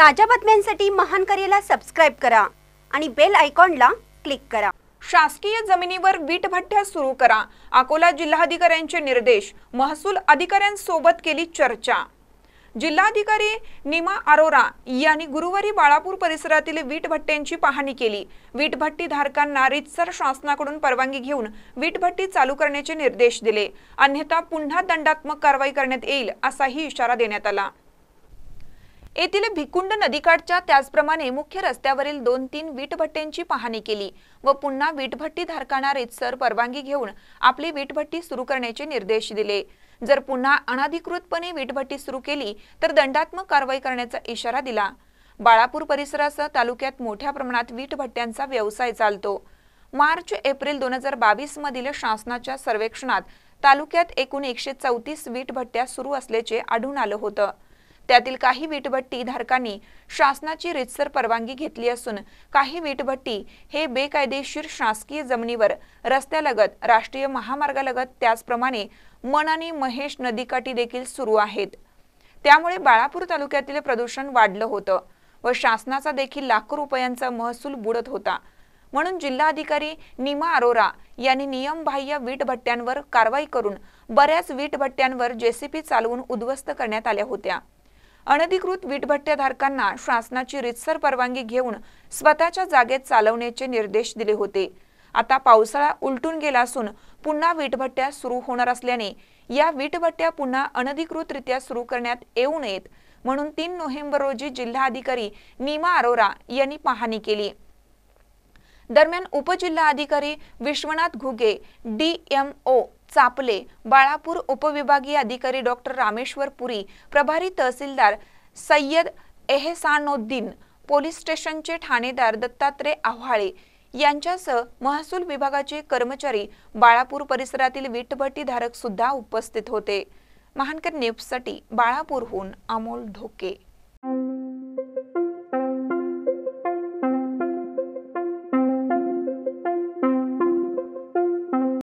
ताज्या बातम्यांसाठी महान करेला सबस्क्राईब करा आणि बेल आयकॉनला क्लिक करा शासकीय जमिनीवर वीटभट्ट्या सुरू करा अकोला जिल्हाधिकाऱ्यांचे निर्देश महसूल अधिकाऱ्यांसोबत केली चर्चा जिल्हाधिकारी निमा अरोरा यांनी गुरुवारी बाळापूर परिसरातील वीटभट्ट्यांची पाहणी केली वीटभट्टी धारकांना रितसर शासनाकडून परवानगी घेऊन वीटभट्टी चालू करण्याचे निर्देश दिले अन्यथा पुन्हा दंडात्मक कारवाई करण्यात येईल असाही इशारा देण्यात आला येथील भिकुंड नदीकाठच्या त्याचप्रमाणे मुख्य रस्त्यावरील दोन तीन वीटभट्ट्यांची पाहणी केली व पुन्हा वीटभट्टी धारकांना रितसर परवानगी घेऊन आपली वीटभट्टी सुरू करण्याचे निर्देश दिले जर पुन्हा अनाधिकृतपणे वीटभट्टी सुरू केली तर दंडात्मक कारवाई करण्याचा इशारा दिला बाळापूर परिसरासह तालुक्यात मोठ्या प्रमाणात वीटभट्ट्यांचा व्यवसाय चालतो मार्च एप्रिल दोन हजार बावीस मधील शासनाच्या सर्वेक्षणात तालुक्यात एकूण एकशे चौतीस वीटभट्ट्या सुरू असल्याचे आढळून आलं होतं त्यातील काही वीटभट्टी धारकांनी शासनाची रितसर परवानगी घेतली असून काही वीटभट्टी हे बेकायदेशीर शासकीय जमिनीवर रस्त्यालगत राष्ट्रीय महामार्गालगत त्याचप्रमाणे मन आणि महेश नदीकाठी देखील सुरू आहेत त्यामुळे बाळापूर तालुक्यातील प्रदूषण वाढलं होतं व शासनाचा देखील लाखो रुपयांचा महसूल बुडत होता म्हणून जिल्हाधिकारी निमा अरोरा यांनी नियमबाह्य वीटभट्ट्यांवर कारवाई करून बऱ्याच वीटभट्ट्यांवर जेसीपी चालवून उद्ध्वस्त करण्यात आल्या होत्या अनधिकृत वीटभट्ट्याधारकांना शासनाची रितसर परवानगी घेऊन स्वतःच्या जागेत चालवण्याचे निर्देश दिले होते आता पावसाळा उलटून गेला असून पुन्हा वीटभट्ट्या सुरू होणार असल्याने या वीटभट्ट्या पुन्हा अनधिकृतरित्या सुरू करण्यात येऊ नयेत म्हणून तीन नोव्हेंबर रोजी जिल्हाधिकारी नीमा अरोरा यांनी पाहणी केली दरम्यान उपजिल्हाधिकारी Vishwanath Ghuge D M O Chaple Balapur उपविभागीय अधिकारी डॉक्टर रामेश्वर पुरी प्रभारी तहसीलदार सय्यद एहसानोद्दीन पोलीस स्टेशनचे ठाणेदार दत्तात्रय आव्हाळे यांच्यासह महसूल विभागाचे कर्मचारी बाळापूर परिसरातील धारक सुद्धा उपस्थित होते महानकर न्यूजसाठी बाळापूरहून अमोल ढोके